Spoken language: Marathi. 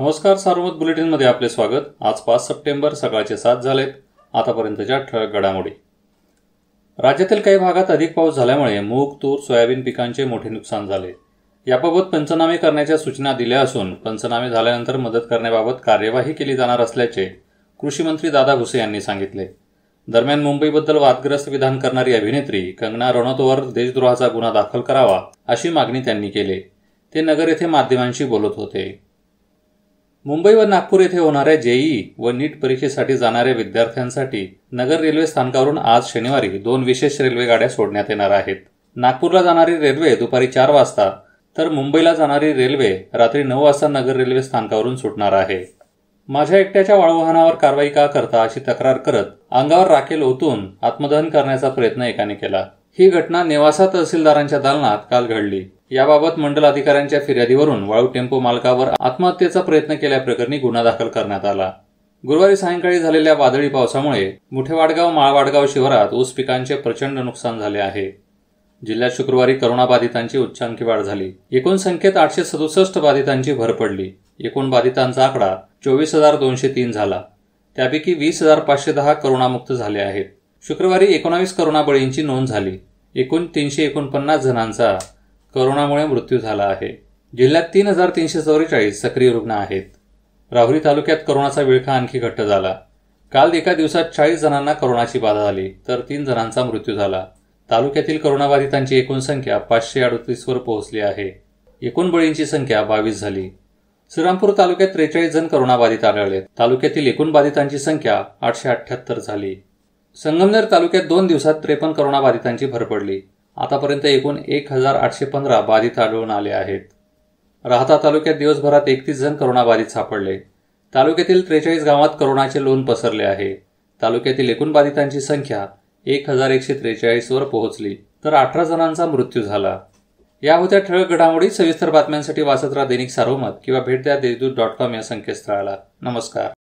नमस्कार सार्वत बुलेटिनमध्ये आपले स्वागत आज पाच सप्टेंबर सकाळचे सात झालेत आतापर्यंतच्या ठळक घडामोडी राज्यातील काही भागात अधिक पाऊस झाल्यामुळे मूग तूर सोयाबीन पिकांचे मोठे नुकसान झाले याबाबत पंचनामे करण्याच्या सूचना दिल्या असून पंचनामे झाल्यानंतर मदत करण्याबाबत कार्यवाही केली जाणार असल्याचे कृषी मंत्री दादा भुसे यांनी सांगितले दरम्यान मुंबईबद्दल वादग्रस्त विधान करणारी अभिनेत्री कंगना रनौतवर देशद्रोहाचा गुन्हा दाखल करावा अशी मागणी त्यांनी केली ते नगर येथे माध्यमांशी बोलत होते मुंबई व नागपूर येथे होणाऱ्या जेईई व नीट परीक्षेसाठी जाणाऱ्या विद्यार्थ्यांसाठी नगर रेल्वे स्थानकावरून आज शनिवारी दोन विशेष रेल्वे गाड्या सोडण्यात येणार आहेत नागपूरला जाणारी रेल्वे दुपारी चार वाजता तर मुंबईला जाणारी रेल्वे रात्री नऊ वाजता नगर रेल्वे स्थानकावरून सुटणार आहे माझ्या एकट्याच्या वाळवाहनावर कारवाई का करता अशी तक्रार करत अंगावर राखेल ओतून आत्मदहन करण्याचा प्रयत्न एकाने केला ही घटना नेवासा तहसीलदारांच्या दालनात काल घडली याबाबत मंडल अधिकाऱ्यांच्या फिर्यादीवरून वाळू टेम्पो मालकावर आत्महत्येचा प्रयत्न केल्याप्रकरणी गुन्हा दाखल करण्यात आला गुरुवारी सायंकाळी झालेल्या वादळी पावसामुळे मुठेवाडगाव माळवाडगाव शिवारात ऊस पिकांचे प्रचंड नुकसान झाले आहे जिल्ह्यात शुक्रवारी करोनाबाधितांची उच्चांकी वाढ झाली एकूण संख्येत आठशे सदुसष्ट बाधितांची भर पडली एकूण बाधितांचा आकडा चोवीस हजार दोनशे तीन झाला त्यापैकी वीस हजार पाचशे दहा करोनामुक्त झाले आहेत शुक्रवारी एकोणावीस करोना बळींची नोंद झाली एकूण तीनशे एकोणपन्नास जणांचा करोनामुळे मृत्यू झाला आहे जिल्ह्यात तीन हजार तीनशे चौवेचाळीस सक्रिय रुग्ण आहेत राहुरी तालुक्यात करोनाचा विळखा आणखी घट्ट झाला काल एका दिवसात चाळीस जणांना करोनाची बाधा झाली तर तीन जणांचा मृत्यू झाला तालुक्यातील करोनाबाधितांची एकूण संख्या पाचशे अडतीसवर पोहोचली आहे एकूण बळींची संख्या बावीस झाली श्रीरामपूर तालुक्यात त्रेचाळीस जण कोरोनाबाधित आढळले तालुक्यातील एकूण बाधितांची संख्या आठशे अठ्ठ्याहत्तर झाली संगमनेर तालुक्यात दोन दिवसात त्रेपन्न करोनाबाधितांची भर पडली आतापर्यंत एकूण एक हजार आठशे पंधरा बाधित आढळून आले आहेत राहता तालुक्यात दिवसभरात एकतीस जण करोनाबाधित सापडले तालुक्यातील त्रेचाळीस गावात करोनाचे लोन पसरले आहे तालुक्यातील एकूण बाधितांची संख्या एक हजार एकशे त्रेचाळीसवर पोहोचली तर अठरा जणांचा मृत्यू झाला या होत्या ठळक घडामोडी सविस्तर बातम्यांसाठी वाचत राहा दैनिक सारोमत किंवा भेट द्या देशदूत डॉट कॉम या संकेतस्थळाला नमस्कार